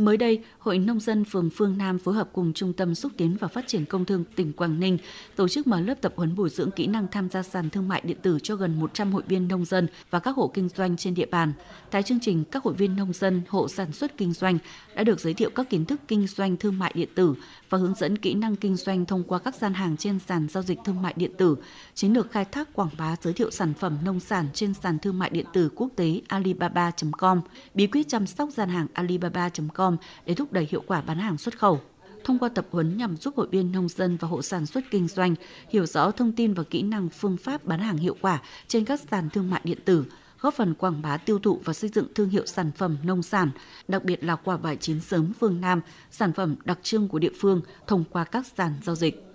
Mới đây, Hội Nông dân phường Phương Nam phối hợp cùng Trung tâm Xúc tiến và Phát triển Công thương tỉnh Quảng Ninh tổ chức mở lớp tập huấn bồi dưỡng kỹ năng tham gia sàn thương mại điện tử cho gần 100 hội viên nông dân và các hộ kinh doanh trên địa bàn. Tại chương trình, các hội viên nông dân, hộ sản xuất kinh doanh đã được giới thiệu các kiến thức kinh doanh thương mại điện tử và hướng dẫn kỹ năng kinh doanh thông qua các gian hàng trên sàn giao dịch thương mại điện tử, chiến lược khai thác quảng bá giới thiệu sản phẩm nông sản trên sàn thương mại điện tử quốc tế alibaba.com, bí quyết chăm sóc gian hàng alibaba.com Vietcom để thúc đẩy hiệu quả bán hàng xuất khẩu. Thông qua tập huấn nhằm giúp hội viên nông dân và hộ sản xuất kinh doanh hiểu rõ thông tin và kỹ năng phương pháp bán hàng hiệu quả trên các sàn thương mại điện tử, góp phần quảng bá tiêu thụ và xây dựng thương hiệu sản phẩm nông sản, đặc biệt là quả vải chín sớm phương Nam, sản phẩm đặc trưng của địa phương thông qua các sàn giao dịch.